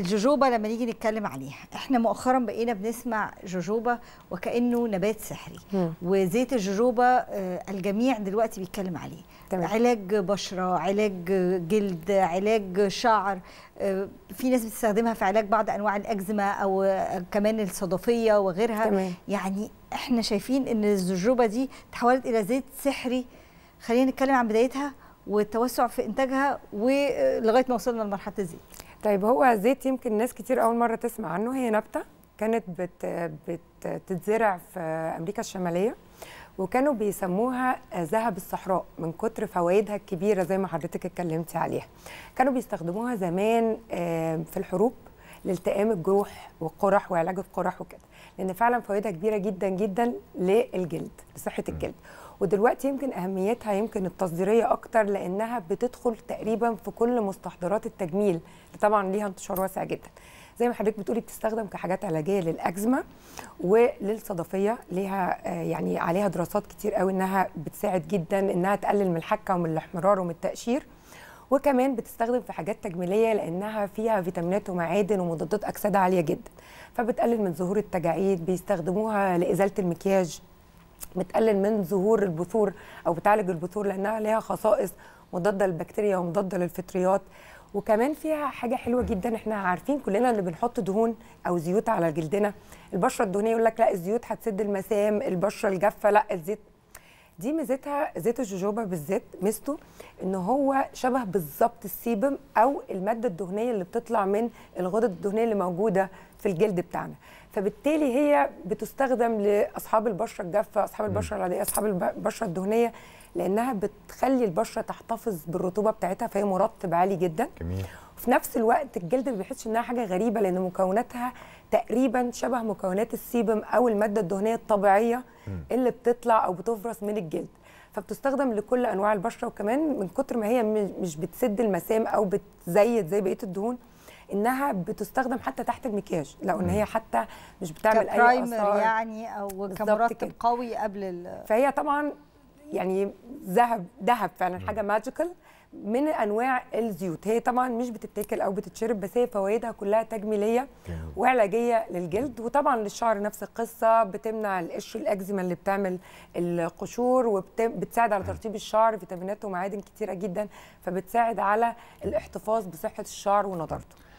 الجوجوبا لما نيجي نتكلم عليها احنا مؤخرا بقينا بنسمع جوجوبا وكانه نبات سحري مم. وزيت الجوجوبا آه، الجميع دلوقتي بيتكلم عليه تمام. علاج بشره علاج جلد علاج شعر آه، في ناس بتستخدمها في علاج بعض انواع الاكزيما او آه، كمان الصدفيه وغيرها تمام. يعني احنا شايفين ان الجوجوبا دي تحولت الى زيت سحري خلينا نتكلم عن بدايتها والتوسع في انتاجها ولغايه ما وصلنا لمرحله الزيت طيب هو زيت يمكن ناس كتير اول مره تسمع عنه هي نبته كانت بت بتتزرع في امريكا الشماليه وكانوا بيسموها ذهب الصحراء من كتر فوائدها الكبيره زي ما حضرتك اتكلمتي عليها كانوا بيستخدموها زمان آه، في الحروب لالتئام الجروح والقرح وعلاج القرح وكده لان فعلا فوائدها كبيره جدا جدا للجلد لصحه الجلد ودلوقتي يمكن اهميتها يمكن التصديريه اكتر لانها بتدخل تقريبا في كل مستحضرات التجميل اللي طبعا ليها انتشار واسع جدا زي ما حضرتك بتقولي بتستخدم كحاجات علاجيه للاكزما وللصدفيه ليها آه، يعني عليها دراسات كتير قوي انها بتساعد جدا انها تقلل من الحكه ومن الاحمرار ومن التقشير وكمان بتستخدم في حاجات تجميليه لانها فيها فيتامينات ومعادن ومضادات اكسده عاليه جدا فبتقلل من ظهور التجاعيد بيستخدموها لازاله المكياج بتقلل من ظهور البثور او بتعالج البثور لانها ليها خصائص مضاده للبكتيريا ومضاده للفطريات وكمان فيها حاجه حلوه جدا احنا عارفين كلنا اللي بنحط دهون او زيوت على جلدنا البشره الدهنيه يقول لك لا الزيوت هتسد المسام البشره الجافه لا الزيت دي ميزتها زيت الجوجوبا بالذات ميزته ان هو شبه بالظبط السيبم او الماده الدهنيه اللي بتطلع من الغدد الدهنيه اللي موجوده في الجلد بتاعنا فبالتالي هي بتستخدم لاصحاب البشره الجافه اصحاب البشره العاديه اصحاب البشره الدهنيه لانها بتخلي البشره تحتفظ بالرطوبه بتاعتها فهي مرطب عالي جدا جميل في نفس الوقت الجلد ما بيحسش انها حاجه غريبه لان مكوناتها تقريبا شبه مكونات السيبم او الماده الدهنيه الطبيعيه اللي بتطلع او بتفرز من الجلد فبتستخدم لكل انواع البشره وكمان من كتر ما هي مش بتسد المسام او بتزيد زي بقيه الدهون انها بتستخدم حتى تحت المكياج لو ان هي حتى مش بتعمل اي اثار يعني او كمرطب قوي قبل ال... فهي طبعا يعني ذهب ذهب فعلا حاجه ماجيكال من انواع الزيوت هي طبعا مش بتتاكل او بتتشرب بس هي فوائدها كلها تجميليه وعلاجيه للجلد وطبعا للشعر نفس القصه بتمنع القش الاكزيما اللي بتعمل القشور وبتساعد على ترطيب الشعر فيتامينات ومعادن كتيره جدا فبتساعد على الاحتفاظ بصحه الشعر ونضارته